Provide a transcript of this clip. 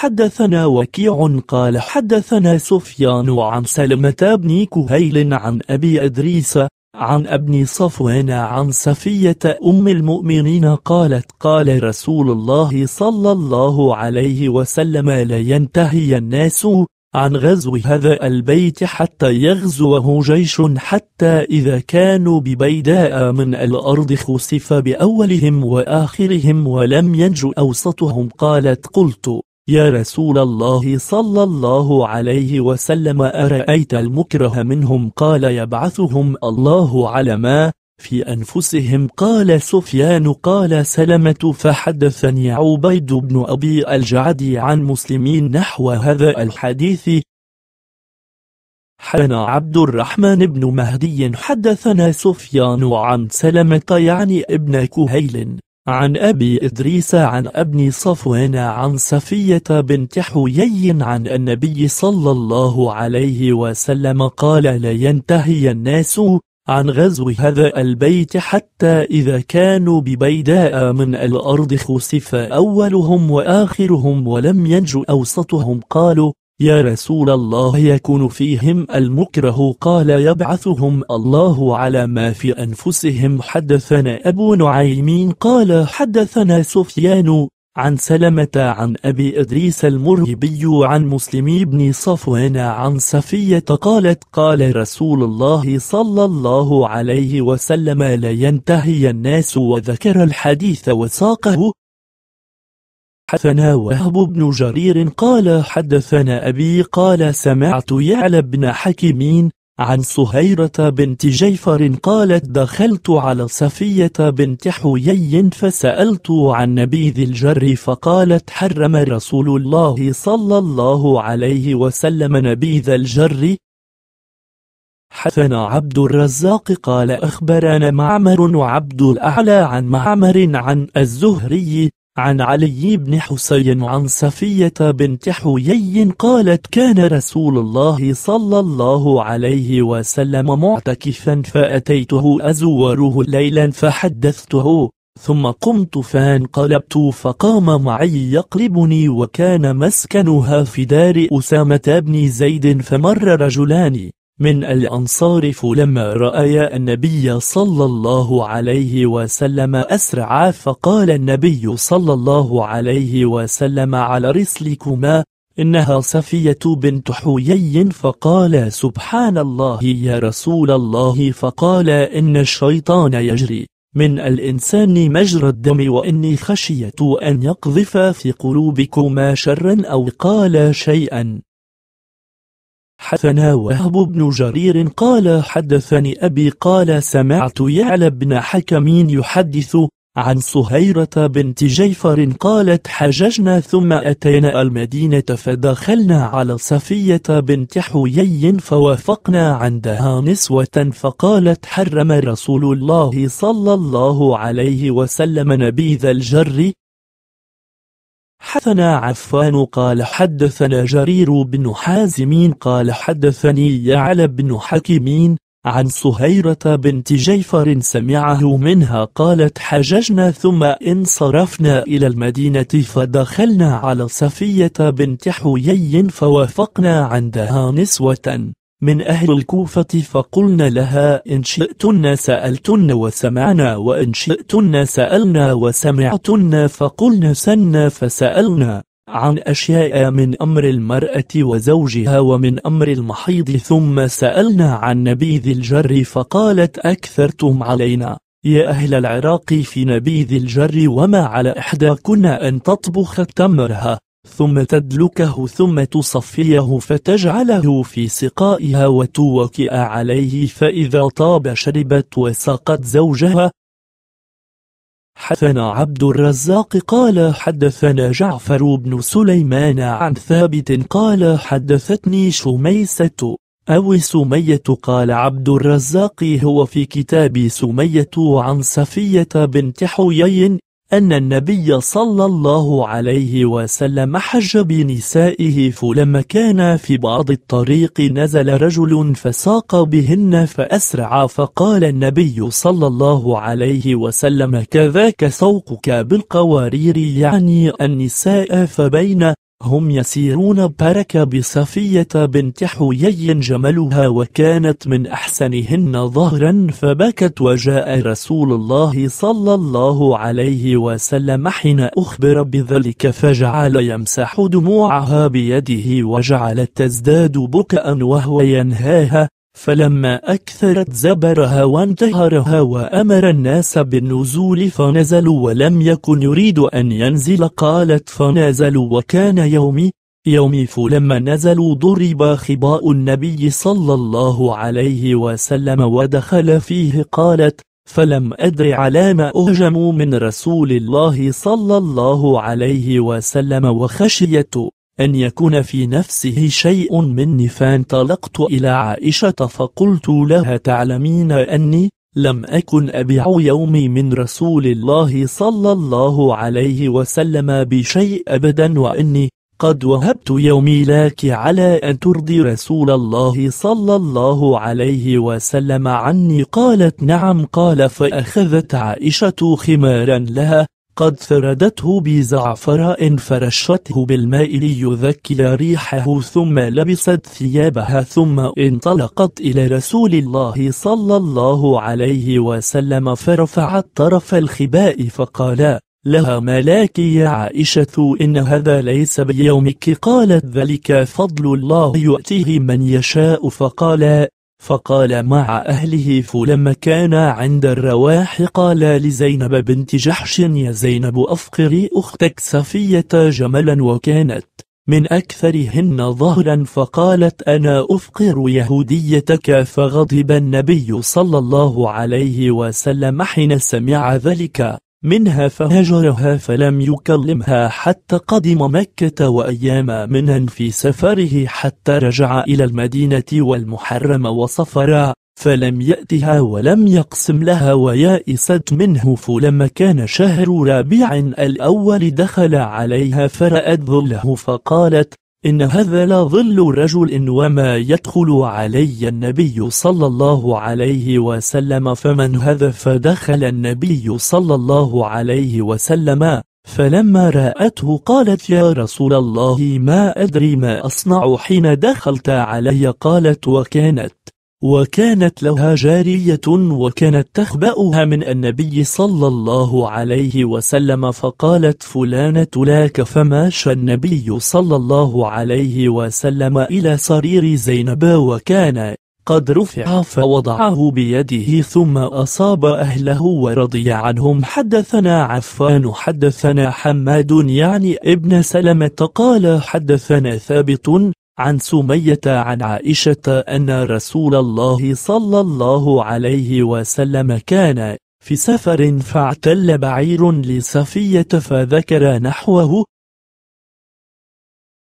حدثنا وكيع قال حدثنا سفيان عن سلمة بن كهيل عن أبي أدريس عن ابن صفوان عن صفية أم المؤمنين قالت قال رسول الله صلى الله عليه وسلم لا ينتهي الناس عن غزو هذا البيت حتى يغزوه جيش حتى إذا كانوا ببيداء من الأرض خسف بأولهم وآخرهم ولم ينج أوسطهم قالت قلت يا رسول الله صلى الله عليه وسلم أرأيت المكره منهم قال يبعثهم الله على ما في أنفسهم قال سفيان قال سلمة فحدثني عبيد بن أبي الجعد عن مسلمين نحو هذا الحديث حنا عبد الرحمن بن مهدي حدثنا سفيان عن سلمة يعني ابن كهيل عن أبي إدريس عن ابن صفوان عن صفية بنت حيي عن النبي صلى الله عليه وسلم قال لا ينتهي الناس عن غزو هذا البيت حتى إذا كانوا ببيداء من الأرض خسف أولهم وآخرهم ولم ينج أوسطهم قالوا يا رسول الله يكون فيهم المكره قال يبعثهم الله على ما في أنفسهم حدثنا أبو نعيم قال حدثنا سفيان عن سلمة عن أبي إدريس المرهبي عن مسلم بن صفوان عن صفية قالت قال رسول الله صلى الله عليه وسلم لا ينتهي الناس وذكر الحديث وساقه حدثنا وهب بن جرير قال حدثنا أبي قال سمعت يعلى بن حكيمين عن صهيرة بنت جيفر قالت دخلت على صفية بنت حيي فسألت عن نبيذ الجر فقالت حرم رسول الله صلى الله عليه وسلم نبيذ الجر حثنا عبد الرزاق قال أخبرنا معمر وعبد الأعلى عن معمر عن الزهري عن علي بن حسين عن صفية بنت حيي قالت كان رسول الله صلى الله عليه وسلم معتكفا فأتيته أزوره ليلا فحدثته ثم قمت فانقلبت فقام معي يقلبني وكان مسكنها في دار أسامة بن زيد فمر رجلان من الأنصار فلما رأيا النبي صلى الله عليه وسلم أسرعا فقال النبي صلى الله عليه وسلم على رسلكما إنها صفية بنت حويي فقال سبحان الله يا رسول الله فقال إن الشيطان يجري من الإنسان مجرى الدم وإني خشية أن يقذف في قلوبكما شرا أو قال شيئا حدثنا وهب بن جرير قال حدثني أبي قال سمعت يعلى بن حكم يحدث عن صهيرة بنت جيفر قالت حججنا ثم أتينا المدينة فدخلنا على صفية بنت حيي فوافقنا عندها نسوة فقالت حرم رسول الله صلى الله عليه وسلم نبيذ الجر حثنا عفان قال حدثنا جرير بن حازم قال حدثني يعلى بن حكيم عن صهيرة بنت جيفر سمعه منها قالت حججنا ثم انصرفنا إلى المدينة فدخلنا على صفية بنت حيي فوافقنا عندها نسوة من أهل الكوفة فقلنا لها إن شئتن سألتن وسمعنا وإن شئتن سألنا وسمعتن فقلنا سنا فسألنا عن أشياء من أمر المرأة وزوجها ومن أمر المحيض ثم سألنا عن نبيذ الجر فقالت أكثرتم علينا يا أهل العراق في نبيذ الجر وما على إحداكن أن تطبخ تمرها ثم تدلكه ثم تصفيه فتجعله في سقائها وتوكئ عليه فإذا طاب شربت وسقت زوجها حدثنا عبد الرزاق قال حدثنا جعفر بن سليمان عن ثابت قال حدثتني شميسة أو سمية قال عبد الرزاق هو في كتاب سمية عن صفية بنت حيي أن النبي صلى الله عليه وسلم حج بنسائه فلما كان في بعض الطريق نزل رجل فساق بهن فأسرع فقال النبي صلى الله عليه وسلم كذاك سوقك بالقوارير يعني النساء فبين هم يسيرون بركة بصفية بنت حويي جملها وكانت من أحسنهن ظهرا فبكت وجاء رسول الله صلى الله عليه وسلم حين أخبر بذلك فجعل يمسح دموعها بيده وجعلت تزداد بكاء وهو ينهاها فلما أكثرت زبرها وانتهرها وأمر الناس بالنزول فنزلوا ولم يكن يريد أن ينزل قالت فنزلوا وكان يومي يومي فلما نزلوا ضرب خباء النبي صلى الله عليه وسلم ودخل فيه قالت فلم أدر على ما أهجموا من رسول الله صلى الله عليه وسلم وخشيته أن يكون في نفسه شيء مني فانطلقت إلى عائشة فقلت لها تعلمين أني لم أكن أبيع يومي من رسول الله صلى الله عليه وسلم بشيء أبدا وإني قد وهبت يومي لك على أن ترضي رسول الله صلى الله عليه وسلم عني قالت نعم قال فأخذت عائشة خمارا لها قد فردته بزعفراء فرشته بالماء ليذكي ريحه ثم لبست ثيابها ثم انطلقت إلى رسول الله صلى الله عليه وسلم فرفعت طرف الخباء فقال لها ملاك يا عائشة إن هذا ليس بيومك قالت ذلك فضل الله يؤتيه من يشاء فقال فقال مع أهله فلما كان عند الرواح قال لزينب بنت جحش يا زينب أفقري أختك صفية جملا وكانت من أكثرهن ظهرا فقالت أنا أفقر يهوديتك فغضب النبي صلى الله عليه وسلم حين سمع ذلك منها فهجرها فلم يكلمها حتى قدم مكة وأيام منها في سفره حتى رجع إلى المدينة والمحرم وصفرا فلم يأتها ولم يقسم لها ويائست منه فلما كان شهر ربيع الأول دخل عليها فرأت ظله فقالت إن هذا لظل رجل وما يدخل علي النبي صلى الله عليه وسلم فمن هذا فدخل النبي صلى الله عليه وسلم فلما رأته قالت يا رسول الله ما أدري ما أصنع حين دخلت علي قالت وكانت وكانت لها جارية وكانت تخبأها من النبي صلى الله عليه وسلم فقالت فلانة لك فماش النبي صلى الله عليه وسلم إلى سرير زينب وكان قد رفع فوضعه بيده ثم أصاب أهله ورضي عنهم حدثنا عفان حدثنا حماد يعني ابن سلمة قال حدثنا ثابت عن سمية عن عائشة أن رسول الله صلى الله عليه وسلم كان في سفر فاعتل بعير لصفية فذكر نحوه